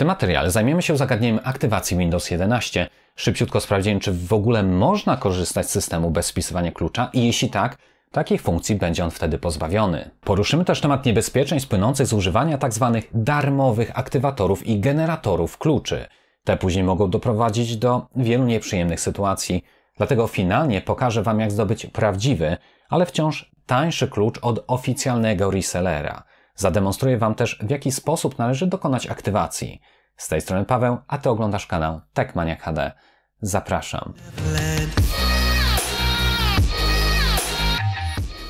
tym materiale zajmiemy się zagadnieniem aktywacji Windows 11. Szybciutko sprawdzimy, czy w ogóle można korzystać z systemu bez wpisywania klucza i jeśli tak, Takiej funkcji będzie on wtedy pozbawiony. Poruszymy też temat niebezpieczeń płynących z używania tzw. Tak darmowych aktywatorów i generatorów kluczy. Te później mogą doprowadzić do wielu nieprzyjemnych sytuacji. Dlatego finalnie pokażę Wam, jak zdobyć prawdziwy, ale wciąż tańszy klucz od oficjalnego resellera. Zademonstruję Wam też, w jaki sposób należy dokonać aktywacji. Z tej strony Paweł, a Ty oglądasz kanał Techmaniac HD. Zapraszam.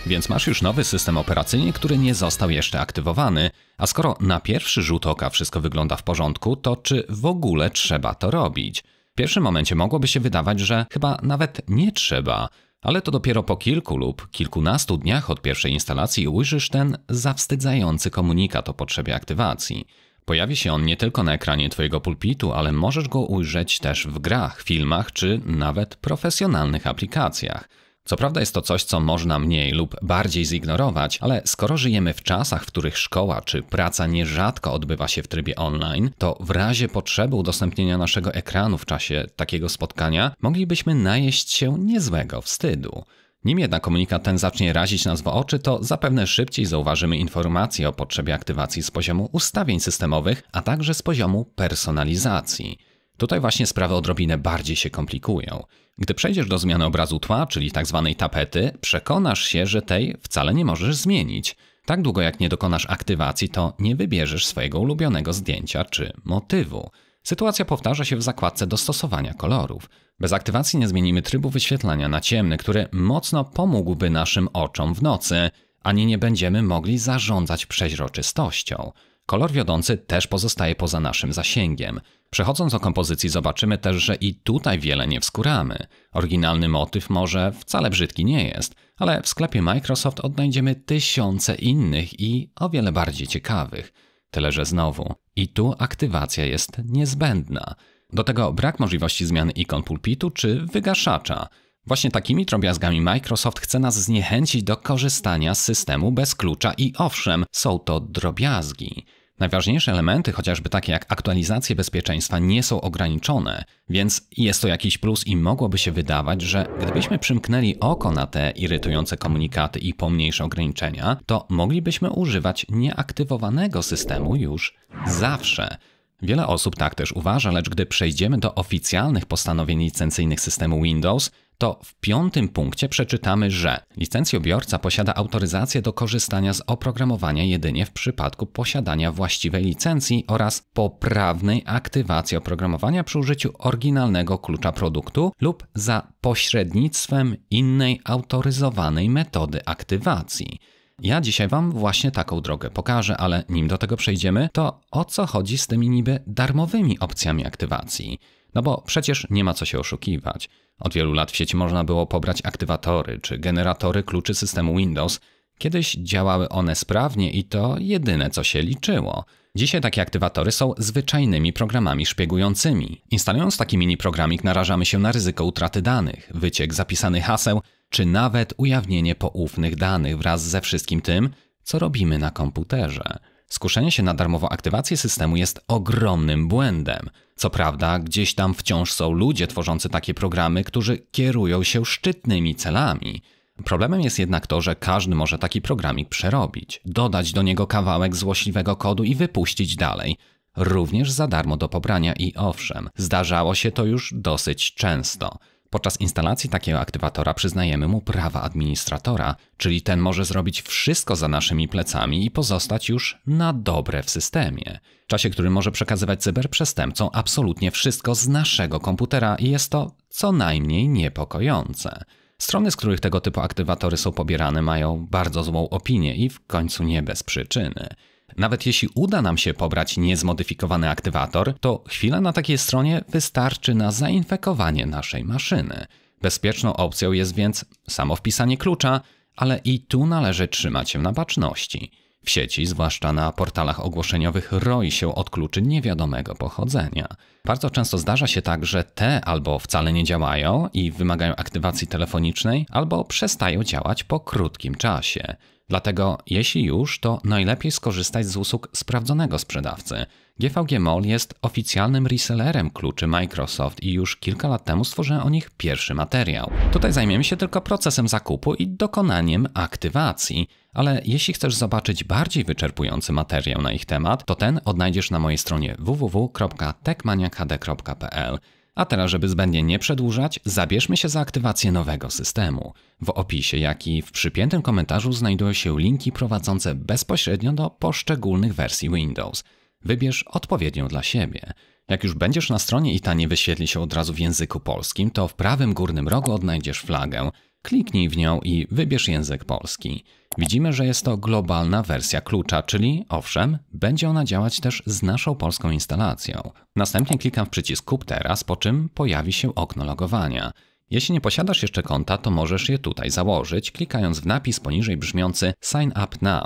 Więc masz już nowy system operacyjny, który nie został jeszcze aktywowany, a skoro na pierwszy rzut oka wszystko wygląda w porządku, to czy w ogóle trzeba to robić? W pierwszym momencie mogłoby się wydawać, że chyba nawet nie trzeba, ale to dopiero po kilku lub kilkunastu dniach od pierwszej instalacji ujrzysz ten zawstydzający komunikat o potrzebie aktywacji. Pojawi się on nie tylko na ekranie Twojego pulpitu, ale możesz go ujrzeć też w grach, filmach czy nawet profesjonalnych aplikacjach. Co prawda jest to coś, co można mniej lub bardziej zignorować, ale skoro żyjemy w czasach, w których szkoła czy praca nierzadko odbywa się w trybie online, to w razie potrzeby udostępnienia naszego ekranu w czasie takiego spotkania moglibyśmy najeść się niezłego wstydu. Nim jednak komunikat ten zacznie razić nas w oczy, to zapewne szybciej zauważymy informacje o potrzebie aktywacji z poziomu ustawień systemowych, a także z poziomu personalizacji. Tutaj właśnie sprawy odrobinę bardziej się komplikują. Gdy przejdziesz do zmiany obrazu tła, czyli tzw. Tak tapety, przekonasz się, że tej wcale nie możesz zmienić. Tak długo jak nie dokonasz aktywacji, to nie wybierzesz swojego ulubionego zdjęcia czy motywu. Sytuacja powtarza się w zakładce dostosowania kolorów. Bez aktywacji nie zmienimy trybu wyświetlania na ciemny, który mocno pomógłby naszym oczom w nocy, ani nie będziemy mogli zarządzać przeźroczystością. Kolor wiodący też pozostaje poza naszym zasięgiem. Przechodząc o kompozycji zobaczymy też, że i tutaj wiele nie wskuramy. Oryginalny motyw może wcale brzydki nie jest, ale w sklepie Microsoft odnajdziemy tysiące innych i o wiele bardziej ciekawych. Tyle, że znowu, i tu aktywacja jest niezbędna. Do tego brak możliwości zmiany ikon pulpitu czy wygaszacza. Właśnie takimi drobiazgami Microsoft chce nas zniechęcić do korzystania z systemu bez klucza i owszem, są to drobiazgi. Najważniejsze elementy, chociażby takie jak aktualizacje bezpieczeństwa, nie są ograniczone, więc jest to jakiś plus i mogłoby się wydawać, że gdybyśmy przymknęli oko na te irytujące komunikaty i pomniejsze ograniczenia, to moglibyśmy używać nieaktywowanego systemu już zawsze. Wiele osób tak też uważa, lecz gdy przejdziemy do oficjalnych postanowień licencyjnych systemu Windows, to w piątym punkcie przeczytamy, że licencjobiorca posiada autoryzację do korzystania z oprogramowania jedynie w przypadku posiadania właściwej licencji oraz poprawnej aktywacji oprogramowania przy użyciu oryginalnego klucza produktu lub za pośrednictwem innej autoryzowanej metody aktywacji. Ja dzisiaj Wam właśnie taką drogę pokażę, ale nim do tego przejdziemy, to o co chodzi z tymi niby darmowymi opcjami aktywacji? No bo przecież nie ma co się oszukiwać. Od wielu lat w sieci można było pobrać aktywatory czy generatory kluczy systemu Windows. Kiedyś działały one sprawnie i to jedyne co się liczyło. Dzisiaj takie aktywatory są zwyczajnymi programami szpiegującymi. Instalując taki mini programik narażamy się na ryzyko utraty danych, wyciek zapisanych haseł, czy nawet ujawnienie poufnych danych wraz ze wszystkim tym, co robimy na komputerze. Skuszenie się na darmową aktywację systemu jest ogromnym błędem. Co prawda, gdzieś tam wciąż są ludzie tworzący takie programy, którzy kierują się szczytnymi celami. Problemem jest jednak to, że każdy może taki programik przerobić, dodać do niego kawałek złośliwego kodu i wypuścić dalej, również za darmo do pobrania i owszem, zdarzało się to już dosyć często. Podczas instalacji takiego aktywatora przyznajemy mu prawa administratora, czyli ten może zrobić wszystko za naszymi plecami i pozostać już na dobre w systemie. W czasie, który może przekazywać cyberprzestępcom absolutnie wszystko z naszego komputera i jest to co najmniej niepokojące. Strony, z których tego typu aktywatory są pobierane, mają bardzo złą opinię i w końcu nie bez przyczyny. Nawet jeśli uda nam się pobrać niezmodyfikowany aktywator, to chwila na takiej stronie wystarczy na zainfekowanie naszej maszyny. Bezpieczną opcją jest więc samo wpisanie klucza, ale i tu należy trzymać się na baczności. W sieci, zwłaszcza na portalach ogłoszeniowych, roi się od kluczy niewiadomego pochodzenia. Bardzo często zdarza się tak, że te albo wcale nie działają i wymagają aktywacji telefonicznej, albo przestają działać po krótkim czasie. Dlatego, jeśli już, to najlepiej skorzystać z usług sprawdzonego sprzedawcy. GVG Mall jest oficjalnym resellerem kluczy Microsoft i już kilka lat temu stworzyłem o nich pierwszy materiał. Tutaj zajmiemy się tylko procesem zakupu i dokonaniem aktywacji. Ale jeśli chcesz zobaczyć bardziej wyczerpujący materiał na ich temat, to ten odnajdziesz na mojej stronie www.techmaniakd.pl. A teraz, żeby zbędnie nie przedłużać, zabierzmy się za aktywację nowego systemu. W opisie, jak i w przypiętym komentarzu znajdują się linki prowadzące bezpośrednio do poszczególnych wersji Windows. Wybierz odpowiednią dla siebie. Jak już będziesz na stronie i ta nie wyświetli się od razu w języku polskim, to w prawym górnym rogu odnajdziesz flagę. Kliknij w nią i wybierz język polski. Widzimy, że jest to globalna wersja klucza, czyli owszem, będzie ona działać też z naszą polską instalacją. Następnie klikam w przycisk Kup teraz, po czym pojawi się okno logowania. Jeśli nie posiadasz jeszcze konta, to możesz je tutaj założyć, klikając w napis poniżej brzmiący Sign up now.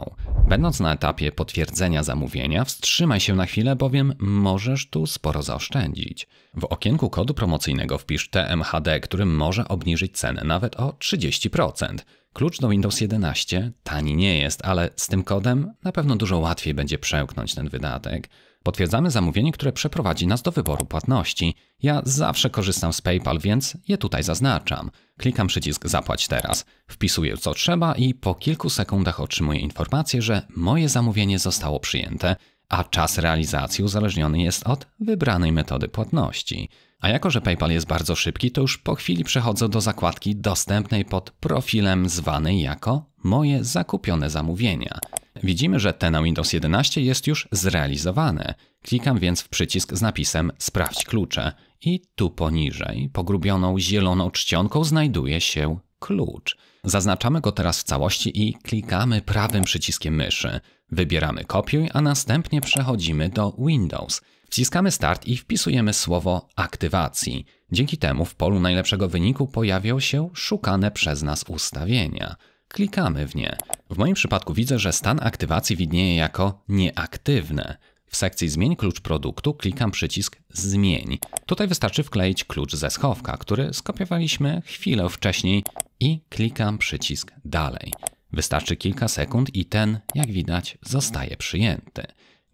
Będąc na etapie potwierdzenia zamówienia, wstrzymaj się na chwilę, bowiem możesz tu sporo zaoszczędzić. W okienku kodu promocyjnego wpisz TMHD, który może obniżyć cenę nawet o 30%. Klucz do Windows 11 tani nie jest, ale z tym kodem na pewno dużo łatwiej będzie przełknąć ten wydatek. Potwierdzamy zamówienie, które przeprowadzi nas do wyboru płatności. Ja zawsze korzystam z PayPal, więc je tutaj zaznaczam. Klikam przycisk Zapłać teraz. Wpisuję co trzeba i po kilku sekundach otrzymuję informację, że moje zamówienie zostało przyjęte a czas realizacji uzależniony jest od wybranej metody płatności. A jako, że PayPal jest bardzo szybki, to już po chwili przechodzę do zakładki dostępnej pod profilem zwanej jako Moje zakupione zamówienia. Widzimy, że ten na Windows 11 jest już zrealizowane. Klikam więc w przycisk z napisem Sprawdź klucze i tu poniżej, pogrubioną zieloną czcionką, znajduje się klucz. Zaznaczamy go teraz w całości i klikamy prawym przyciskiem myszy. Wybieramy kopiuj, a następnie przechodzimy do Windows. Wciskamy start i wpisujemy słowo aktywacji. Dzięki temu w polu najlepszego wyniku pojawią się szukane przez nas ustawienia. Klikamy w nie. W moim przypadku widzę, że stan aktywacji widnieje jako nieaktywne. W sekcji Zmień klucz produktu klikam przycisk Zmień. Tutaj wystarczy wkleić klucz ze schowka, który skopiowaliśmy chwilę wcześniej i klikam przycisk Dalej. Wystarczy kilka sekund i ten, jak widać, zostaje przyjęty.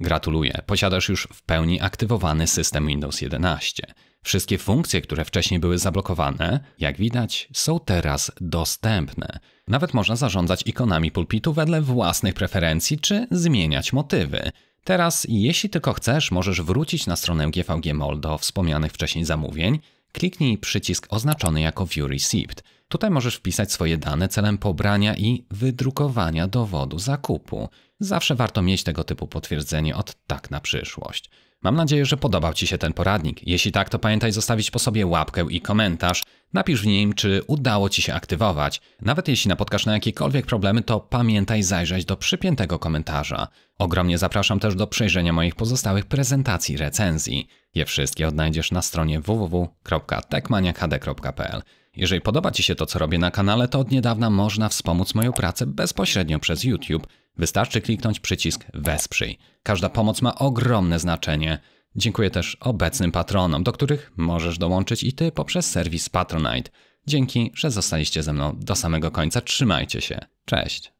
Gratuluję, posiadasz już w pełni aktywowany system Windows 11. Wszystkie funkcje, które wcześniej były zablokowane, jak widać, są teraz dostępne. Nawet można zarządzać ikonami pulpitu wedle własnych preferencji czy zmieniać motywy. Teraz, jeśli tylko chcesz, możesz wrócić na stronę GVG MOL do wspomnianych wcześniej zamówień, kliknij przycisk oznaczony jako View Receipt. Tutaj możesz wpisać swoje dane celem pobrania i wydrukowania dowodu zakupu. Zawsze warto mieć tego typu potwierdzenie od tak na przyszłość. Mam nadzieję, że podobał Ci się ten poradnik. Jeśli tak, to pamiętaj zostawić po sobie łapkę i komentarz. Napisz w nim, czy udało Ci się aktywować. Nawet jeśli napotkasz na jakiekolwiek problemy, to pamiętaj zajrzeć do przypiętego komentarza. Ogromnie zapraszam też do przejrzenia moich pozostałych prezentacji recenzji. Je wszystkie odnajdziesz na stronie www.techmaniakd.pl. Jeżeli podoba Ci się to, co robię na kanale, to od niedawna można wspomóc moją pracę bezpośrednio przez YouTube. Wystarczy kliknąć przycisk Wesprzyj. Każda pomoc ma ogromne znaczenie. Dziękuję też obecnym patronom, do których możesz dołączyć i Ty poprzez serwis Patronite. Dzięki, że zostaliście ze mną do samego końca. Trzymajcie się. Cześć.